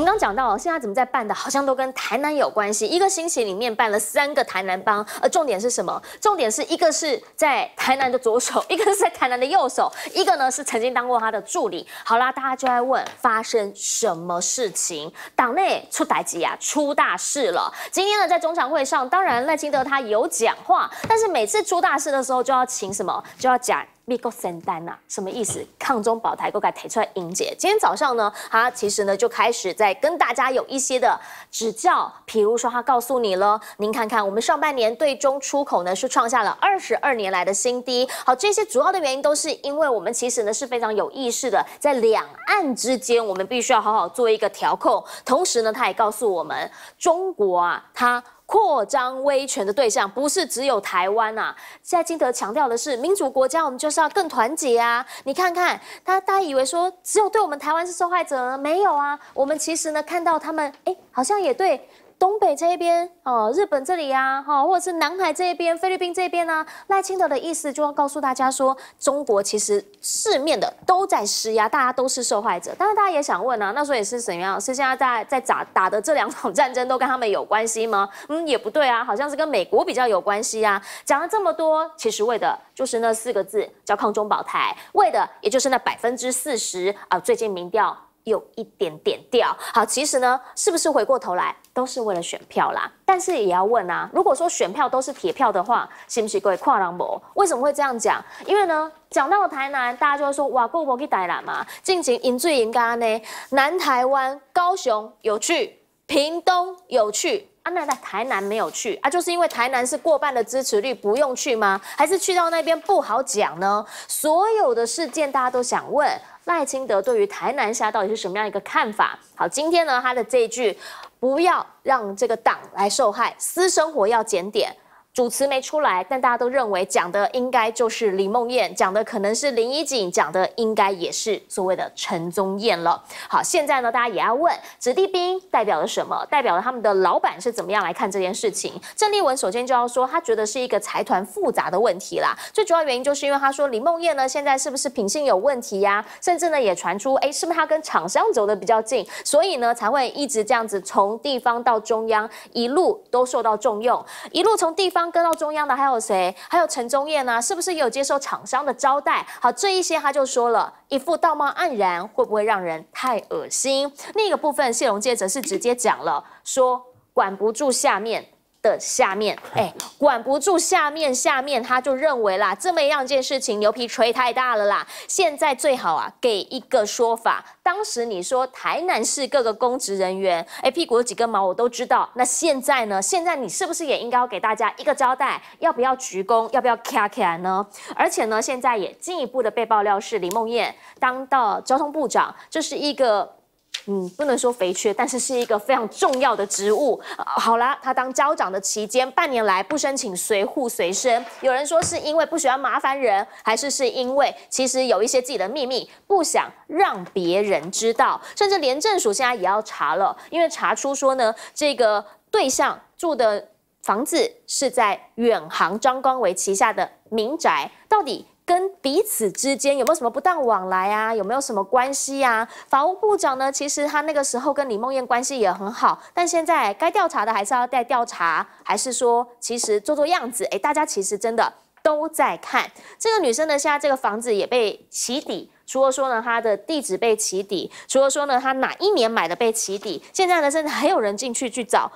我们刚讲到，现在怎么在办的？好像都跟台南有关系。一个星期里面办了三个台南帮，而重点是什么？重点是一个是在台南的左手，一个是在台南的右手，一个呢是曾经当过他的助理。好啦，大家就在问发生什么事情？党内出大机啊，出大事了！今天呢在中常会上，当然赖清德他有讲话，但是每次出大事的时候就要请什么？就要讲。美国圣诞呐，什么意思？抗中保台，我敢提出来迎接。今天早上呢，他其实呢就开始在跟大家有一些的指教。比如说，他告诉你了，您看看我们上半年对中出口呢是创下了二十二年来的新低。好，这些主要的原因都是因为我们其实呢是非常有意识的，在两岸之间我们必须要好好做一个调控。同时呢，他也告诉我们，中国啊，他。扩张威权的对象不是只有台湾啊！现在金德强调的是民主国家，我们就是要更团结啊！你看看，他，大家以为说只有对我们台湾是受害者，没有啊？我们其实呢，看到他们，哎，好像也对。东北这一边哦，日本这里呀，哈，或者是南海这一边，菲律宾这边呢，赖清德的意思就要告诉大家说，中国其实四面的都在施压，大家都是受害者。但是大家也想问啊，那所以是怎样？是现在在在打打的这两场战争都跟他们有关系吗？嗯，也不对啊，好像是跟美国比较有关系啊。讲了这么多，其实为的就是那四个字叫抗中保台，为的也就是那百分之四十啊，最近民调。有一点点掉，好，其实呢，是不是回过头来都是为了选票啦？但是也要问啊，如果说选票都是铁票的话，是不是位跨党博？为什么会这样讲？因为呢，讲到了台南，大家就会说，哇，过不去台南嘛，进行因醉赢家呢？南台湾、高雄有趣，屏东有趣，啊，那在台南没有去啊？就是因为台南是过半的支持率，不用去吗？还是去到那边不好讲呢？所有的事件，大家都想问。赖清德对于台南下到底是什么样一个看法？好，今天呢，他的这一句“不要让这个党来受害，私生活要检点”。主持没出来，但大家都认为讲的应该就是李梦燕，讲的可能是林依锦，讲的应该也是所谓的陈宗燕了。好，现在呢，大家也要问子弟兵代表了什么？代表了他们的老板是怎么样来看这件事情？郑丽文首先就要说，他觉得是一个财团复杂的问题啦。最主要原因就是因为他说李梦燕呢，现在是不是品性有问题呀？甚至呢，也传出哎，是不是他跟厂商走的比较近，所以呢才会一直这样子从地方到中央一路都受到重用，一路从地方。刚跟到中央的还有谁？还有陈忠燕呢？是不是有接受厂商的招待？好，这一些他就说了一副道貌岸然，会不会让人太恶心？那个部分谢龙介则是直接讲了，说管不住下面。的下面，哎，管不住下面，下面他就认为啦，这么样一件事情，牛皮吹太大了啦。现在最好啊，给一个说法。当时你说台南市各个公职人员，哎，屁股有几根毛我都知道。那现在呢？现在你是不是也应该要给大家一个交代？要不要鞠躬？要不要起来呢？而且呢，现在也进一步的被爆料是李梦燕当到交通部长，这是一个。嗯，不能说肥缺，但是是一个非常重要的职务。好啦，他当交长的期间，半年来不申请随户随身，有人说是因为不喜欢麻烦人，还是是因为其实有一些自己的秘密不想让别人知道，甚至廉政署现在也要查了，因为查出说呢，这个对象住的房子是在远航张光伟旗下的民宅，到底？跟彼此之间有没有什么不当往来啊？有没有什么关系啊？法务部长呢？其实他那个时候跟李梦燕关系也很好，但现在该调查的还是要再调查，还是说其实做做样子？哎，大家其实真的都在看这个女生呢。现在这个房子也被起底，除了说呢她的地址被起底，除了说呢她哪一年买的被起底，现在呢甚至还有人进去去找。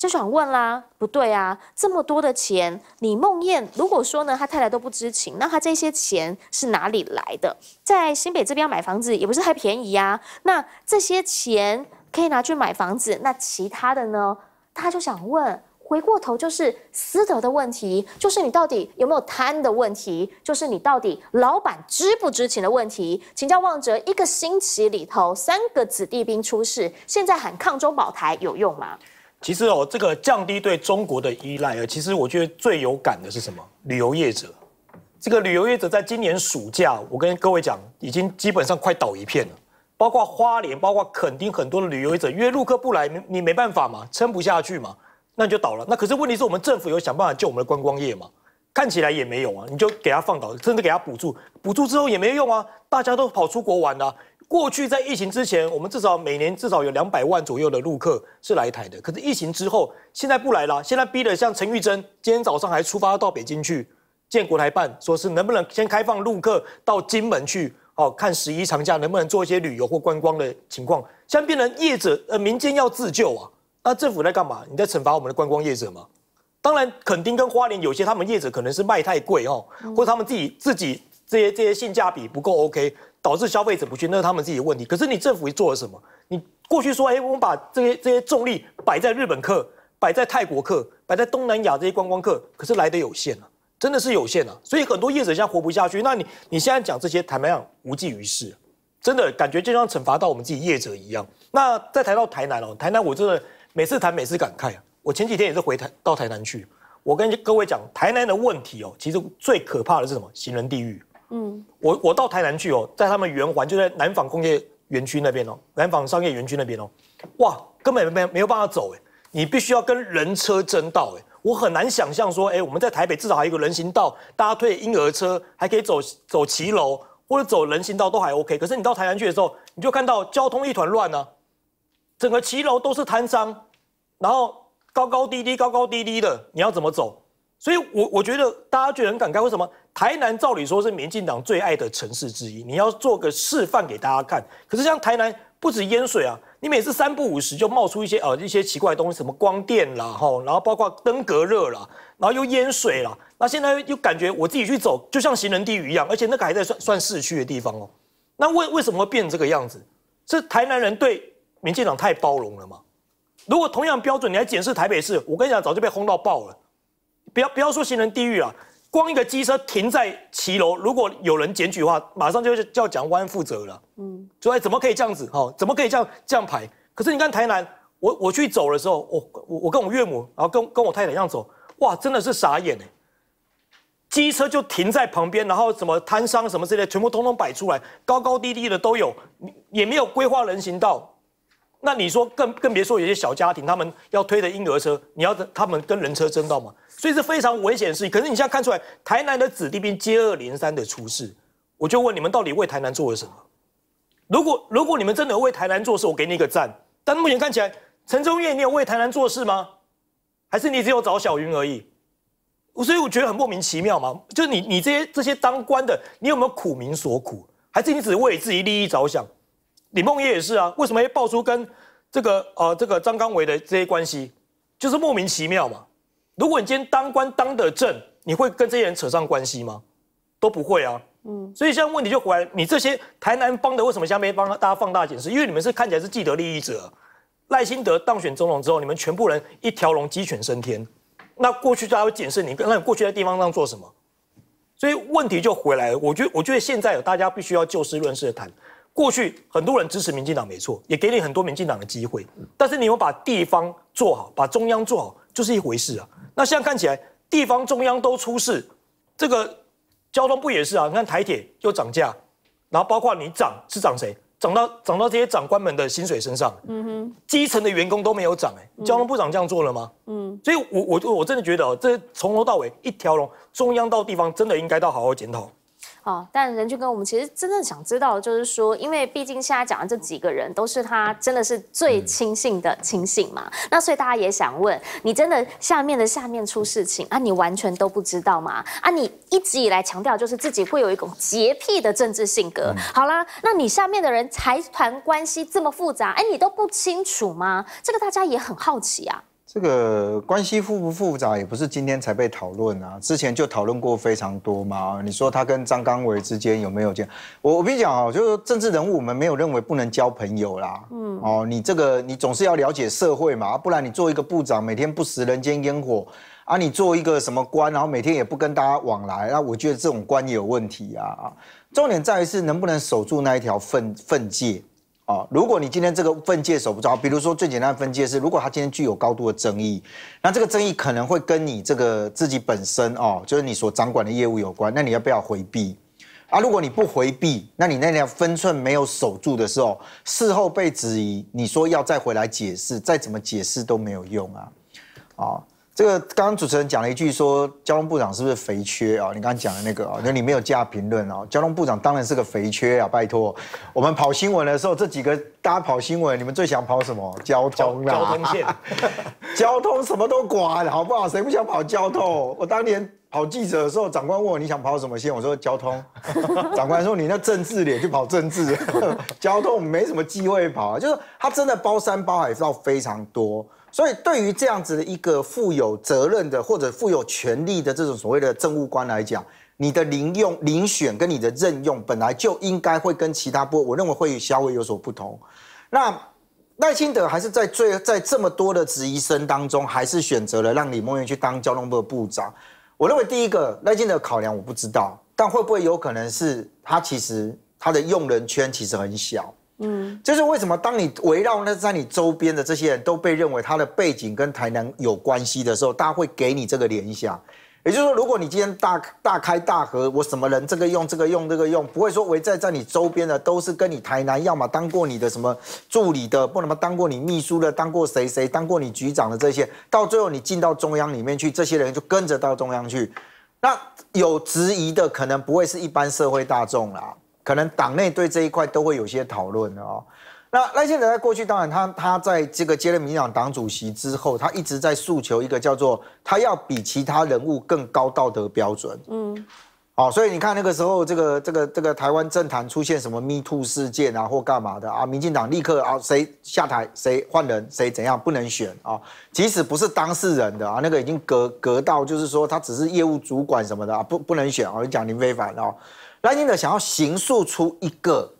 就想问啦，不对啊，这么多的钱，李梦燕如果说呢，他太太都不知情，那他这些钱是哪里来的？在新北这边买房子也不是太便宜呀。那这些钱可以拿去买房子，那其他的呢？他就想问，回过头就是私德的问题，就是你到底有没有贪的问题，就是你到底老板知不知情的问题。请教望哲，一个星期里头三个子弟兵出事，现在喊抗中保台有用吗？其实哦，这个降低对中国的依赖啊，其实我觉得最有感的是什么？旅游业者，这个旅游业者在今年暑假，我跟各位讲，已经基本上快倒一片了，包括花莲，包括垦丁，很多的旅游业者，因为入客不来，你你没办法嘛，撑不下去嘛，那你就倒了。那可是问题是我们政府有想办法救我们的观光业嘛？看起来也没有啊，你就给他放倒，甚至给他补助，补助之后也没用啊，大家都跑出国玩了。过去在疫情之前，我们至少每年至少有两百万左右的陆客是来台的。可是疫情之后，现在不来了。现在逼得像陈玉珍，今天早上还出发到北京去建国台办，说是能不能先开放陆客到金门去，哦，看十一长假能不能做一些旅游或观光的情况。现在变成业者呃，民间要自救啊，那政府在干嘛？你在惩罚我们的观光业者吗？当然，垦丁跟花莲有些他们业者可能是卖太贵哦，或者他们自己自己这些这些性价比不够 OK。导致消费者不去，那是他们自己的问题。可是你政府做了什么？你过去说，哎，我们把这些这些重力摆在日本客，摆在泰国客，摆在东南亚这些观光客，可是来的有限啊，真的是有限啊。所以很多业者现在活不下去。那你你现在讲这些，坦白讲无济于事，真的感觉就像惩罚到我们自己业者一样。那再谈到台南哦，台南我真的每次谈每次感慨。我前几天也是回台到台南去，我跟各位讲，台南的问题哦，其实最可怕的是什么？行人地狱。嗯，我我到台南去哦，在他们圆环就在南纺工业园区那边哦，南纺商业园区那边哦，哇，根本没没有办法走哎，你必须要跟人车争道哎，我很难想象说哎，我们在台北至少还有一个人行道，大家推婴儿车还可以走走骑楼或者走人行道都还 OK，可是你到台南去的时候，你就看到交通一团乱呢，整个骑楼都是摊商，然后高高低低高高低低的，你要怎么走？所以我我觉得大家觉得很感慨，为什么？台南照理说是民进党最爱的城市之一，你要做个示范给大家看。可是像台南不止淹水啊，你每次三不五时就冒出一些呃一些奇怪东西，什么光电啦，吼，然后包括灯隔热啦，然后又淹水啦。那现在又感觉我自己去走就像行人地狱一样，而且那个还在算算市区的地方哦。那为为什么会变成这个样子？是台南人对民进党太包容了吗？如果同样标准，你来检视台北市，我跟你讲早就被轰到爆了。不要不要说行人地狱啊！光一个机车停在骑楼，如果有人检举话，马上就就要讲弯负责了。嗯，所以怎么可以这样子？哈，怎么可以这样这样排？可是你看台南，我我去走的时候，我我我跟我岳母，然后跟跟我太太一样走，哇，真的是傻眼哎！机车就停在旁边，然后什么摊商什么之类，全部通通摆出来，高高低低的都有，也没有规划人行道。那你说，更更别说有些小家庭，他们要推的婴儿车，你要他们跟人车争道吗？所以是非常危险的事。情。可是你现在看出来，台南的子弟兵接二连三的出事，我就问你们到底为台南做了什么？如果如果你们真的为台南做事，我给你一个赞。但目前看起来，陈忠业，你有为台南做事吗？还是你只有找小云而已？所以我觉得很莫名其妙嘛。就是你你这些这些当官的，你有没有苦民所苦？还是你只为自己利益着想？李孟杰也是啊，为什么会爆出跟这个呃这个张刚维的这些关系，就是莫名其妙嘛。如果你今天当官当的正，你会跟这些人扯上关系吗？都不会啊。嗯，所以现在问题就回来，你这些台南帮的为什么现在没帮大家放大解释？因为你们是看起来是既得利益者。赖清德当选总统之后，你们全部人一条龙鸡犬升天。那过去大家会检视你，那你过去在地方上做什么？所以问题就回来了。我觉得，我觉得现在大家必须要就事论事的谈。过去很多人支持民进党没错，也给你很多民进党的机会，但是你有把地方做好，把中央做好就是一回事啊。那现在看起来，地方、中央都出事，这个交通部也是啊。你看台铁又涨价，然后包括你涨是涨谁？涨到涨到这些长官们的薪水身上。嗯哼，基层的员工都没有涨，哎，交通部长这样做了吗？嗯，所以我我我真的觉得哦，这从头到尾一条龙，中央到地方真的应该都好好检讨。好，但任俊哥，我们其实真正想知道的就是说，因为毕竟现在讲的这几个人都是他真的是最亲信的亲信嘛，那所以大家也想问，你真的下面的下面出事情啊，你完全都不知道吗？啊，你一直以来强调就是自己会有一种洁癖的政治性格，好啦，那你下面的人财团关系这么复杂，哎，你都不清楚吗？这个大家也很好奇啊。这个关系复不复杂，也不是今天才被讨论啊，之前就讨论过非常多嘛。你说他跟张刚伟之间有没有这样？我我跟你讲啊，就是政治人物，我们没有认为不能交朋友啦。嗯，哦，你这个你总是要了解社会嘛，不然你做一个部长，每天不食人间烟火啊，你做一个什么官，然后每天也不跟大家往来，那我觉得这种官也有问题啊。重点在于是能不能守住那一条分分界。啊，如果你今天这个分界守不着，比如说最简单的分界是，如果他今天具有高度的争议，那这个争议可能会跟你这个自己本身哦，就是你所掌管的业务有关，那你要不要回避？啊，如果你不回避，那你那条分寸没有守住的时候，事后被质疑，你说要再回来解释，再怎么解释都没有用啊，啊。这个刚刚主持人讲了一句说，交通部长是不是肥缺啊？你刚刚讲的那个啊，那你没有加评论啊？交通部长当然是个肥缺啊！拜托，我们跑新闻的时候，这几个大家跑新闻，你们最想跑什么？交通啊？交通线？交通什么都管，好不好？谁不想跑交通？我当年跑记者的时候，长官问我你想跑什么线，我说交通。长官说你那政治脸去跑政治，交通没什么机会跑，就是他真的包山包海，知道非常多。所以，对于这样子的一个负有责任的或者负有权利的这种所谓的政务官来讲，你的临用、遴选跟你的任用本来就应该会跟其他部，我认为会稍微有所不同。那赖清德还是在最在这么多的质疑声当中，还是选择了让李梦远去当交通部的部长。我认为第一个赖清德考量我不知道，但会不会有可能是他其实他的用人圈其实很小？嗯，就是为什么当你围绕那在你周边的这些人都被认为他的背景跟台南有关系的时候，大家会给你这个联想。也就是说，如果你今天大大开大合，我什么人这个用这个用这个用，不会说围在在你周边的都是跟你台南，要么当过你的什么助理的，不能么当过你秘书的，当过谁谁当过你局长的这些，到最后你进到中央里面去，这些人就跟着到中央去。那有质疑的，可能不会是一般社会大众啦。可能党内对这一块都会有些讨论的哦。那赖先德在过去，当然他他在这个接任民党党主席之后，他一直在诉求一个叫做他要比其他人物更高道德标准。嗯，好，所以你看那个时候，这个这个这个台湾政坛出现什么 Too 事件啊，或干嘛的啊？民进党立刻啊，谁下台谁换人谁怎样不能选啊？即使不是当事人的啊，那个已经隔隔到就是说他只是业务主管什么的啊，不不能选啊。你讲林非凡哦。赖清德想要形塑出一个，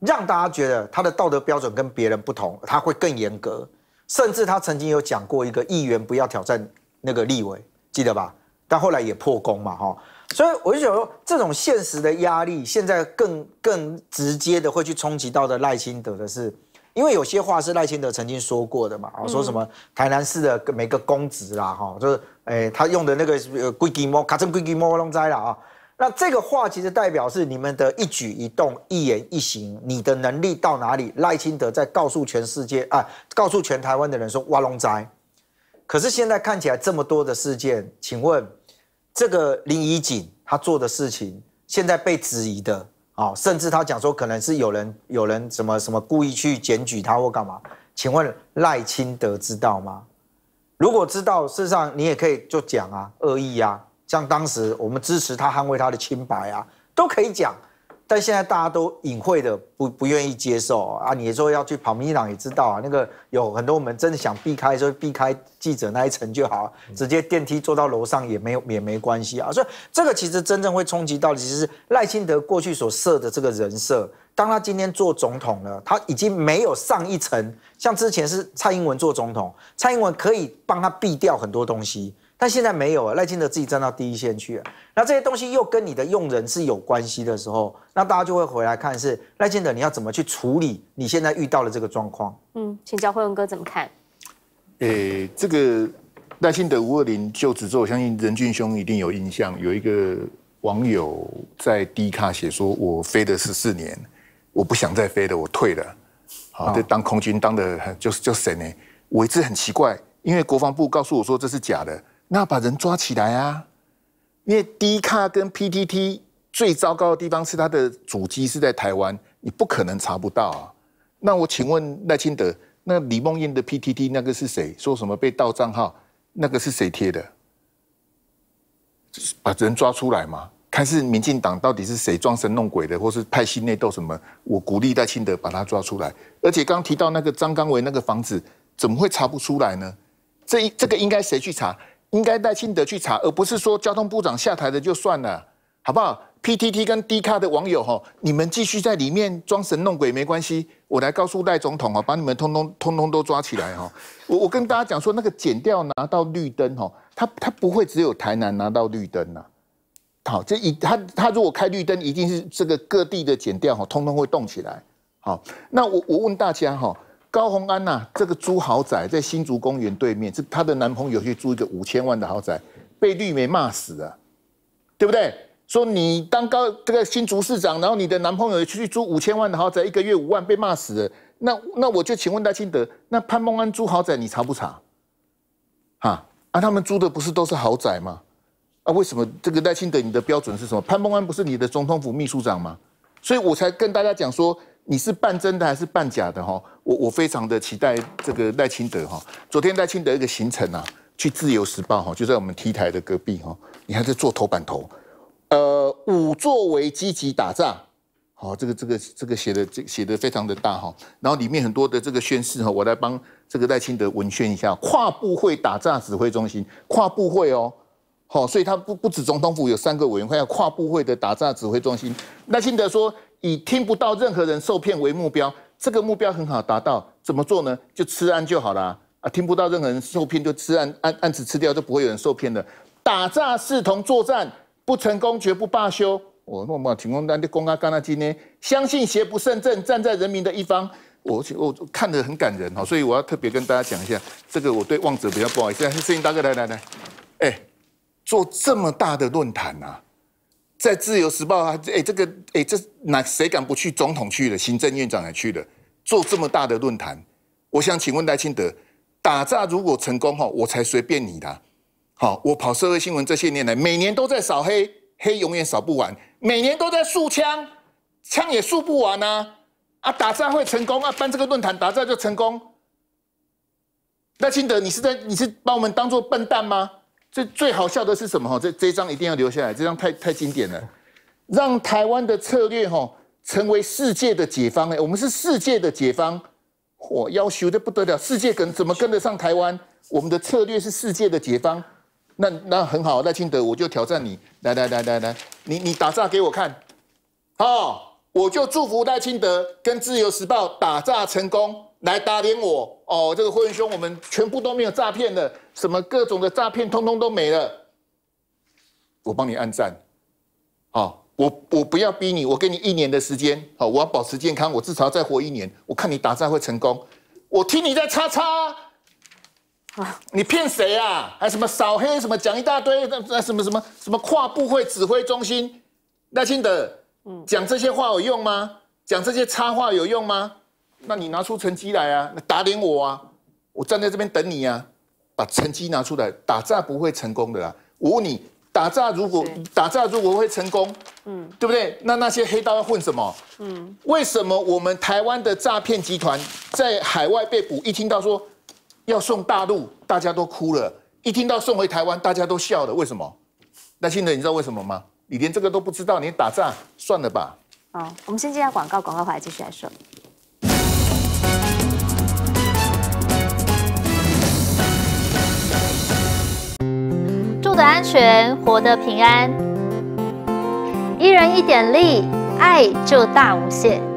让大家觉得他的道德标准跟别人不同，他会更严格，甚至他曾经有讲过一个议员不要挑战那个立委，记得吧？但后来也破功嘛，哈。所以我就想说，这种现实的压力，现在更更直接的会去冲击到的赖清德的是，因为有些话是赖清德曾经说过的嘛，啊，说什么台南市的每个公职啦，哈，就是，哎，他用的那个规矩摸，卡正规矩摸，弄灾了啊。那这个话其实代表是你们的一举一动、一言一行，你的能力到哪里？赖清德在告诉全世界啊，告诉全台湾的人说挖龙仔。可是现在看起来这么多的事件，请问这个林怡锦他做的事情现在被质疑的啊，甚至他讲说可能是有人、有人什么什么故意去检举他或干嘛？请问赖清德知道吗？如果知道，事实上你也可以就讲啊，恶意啊。像当时我们支持他捍卫他的清白啊，都可以讲，但现在大家都隐晦的不不愿意接受啊。你说要去跑民进党，也知道啊，那个有很多我们真的想避开，就避开记者那一层就好，直接电梯坐到楼上也没有也没关系啊。所以这个其实真正会冲击到，的，其实赖清德过去所设的这个人设。当他今天做总统了，他已经没有上一层，像之前是蔡英文做总统，蔡英文可以帮他避掉很多东西。但现在没有了，赖清德自己站到第一线去了。那这些东西又跟你的用人是有关系的时候，那大家就会回来看是赖清德，你要怎么去处理你现在遇到了这个状况？嗯，请教辉文哥怎么看？诶，这个赖清德五二零就职之后，我相信任俊兄一定有印象，有一个网友在低卡写说：“我飞了十四年，我不想再飞了，我退了。”好，这当空军当的就就神呢，我一直很奇怪，因为国防部告诉我说这是假的。那把人抓起来啊！因为 D 卡跟 PTT 最糟糕的地方是它的主机是在台湾，你不可能查不到啊。那我请问赖清德，那李梦燕的 PTT 那个是谁？说什么被盗账号，那个是谁贴的？把人抓出来嘛，看是民进党到底是谁装神弄鬼的，或是派系内斗什么？我鼓励赖清德把他抓出来。而且刚提到那个张刚维那个房子，怎么会查不出来呢？这一这个应该谁去查？应该戴清德去查，而不是说交通部长下台的就算了，好不好？PTT 跟 D 卡的网友哈，你们继续在里面装神弄鬼没关系，我来告诉赖总统哦，把你们通通通通都抓起来哈。我我跟大家讲说，那个剪掉拿到绿灯哦，他他不会只有台南拿到绿灯呐。好，这一他他如果开绿灯，一定是这个各地的剪掉哈，通通会动起来。好，那我我问大家哈。高洪安呐，这个租豪宅在新竹公园对面，是她的男朋友去租一个五千万的豪宅，被绿媒骂死了，对不对？说你当高这个新竹市长，然后你的男朋友去租五千万的豪宅，一个月五万，被骂死了。那那我就请问戴清德，那潘孟安租豪宅你查不查？哈啊，他们租的不是都是豪宅吗？啊，为什么这个戴清德你的标准是什么？潘孟安不是你的总统府秘书长吗？所以我才跟大家讲说。你是半真的还是半假的哈？我我非常的期待这个赖清德哈。昨天赖清德一个行程啊，去自由时报哈，就在我们 T 台的隔壁哈。你还在做头版头，呃，五作为积极打仗，好，这个这个这个写的这写的非常的大哈。然后里面很多的这个宣誓哈，我来帮这个赖清德文宣一下，跨部会打仗指挥中心，跨部会哦，好，所以他不不止总统府有三个委员会，要跨部会的打仗指挥中心。赖清德说。以听不到任何人受骗为目标，这个目标很好达到。怎么做呢？就吃案就好了啊！听不到任何人受骗，就吃案案案子吃掉，就不会有人受骗的。打诈视同作战，不成功绝不罢休。我那么停工，那就公阿干阿今天相信邪不胜正，站在人民的一方。我我看得很感人哈，所以我要特别跟大家讲一下这个。我对望者比较不好意思。摄影大哥，来来来，哎，做这么大的论坛啊！在《自由时报》啊，哎，这个，哎，这哪谁敢不去？总统去了，行政院长也去了，做这么大的论坛，我想请问赖清德，打仗如果成功哈，我才随便你的。好，我跑社会新闻这些年来，每年都在扫黑，黑永远扫不完；每年都在数枪，枪也数不完啊！啊，打仗会成功啊？办这个论坛，打仗就成功？赖清德，你是在你是把我们当做笨蛋吗？这最好笑的是什么？哈，这这张一定要留下来，这张太太经典了。让台湾的策略，哈，成为世界的解放。哎，我们是世界的解放，我要求的不得了。世界跟怎么跟得上台湾？我们的策略是世界的解放。那那很好，赖清德，我就挑战你，来来来来来，你你打炸给我看，好，我就祝福赖清德跟自由时报打炸成功。来打脸我哦！这个灰元兄，我们全部都没有诈骗的，什么各种的诈骗，通通都没了。我帮你按赞，好，我我不要逼你，我给你一年的时间，好，我要保持健康，我至少要再活一年。我看你打仗会成功，我听你在叉叉，啊，你骗谁啊？还什么扫黑什么讲一大堆，那那什么什么什么跨部会指挥中心，赖清德，讲这些话有用吗？讲这些插话有用吗？那你拿出成绩来啊！那打脸我啊！我站在这边等你啊！把成绩拿出来，打仗不会成功的啦！我问你，打仗如果打仗如果会成功，嗯，对不对？那那些黑道要混什么？嗯，为什么我们台湾的诈骗集团在海外被捕，一听到说要送大陆，大家都哭了；一听到送回台湾，大家都笑了。为什么？那现在你知道为什么吗？你连这个都不知道，你打仗算了吧。好，我们先接下广告，广告回来继续来说。安全，活得平安。一人一点力，爱就大无限。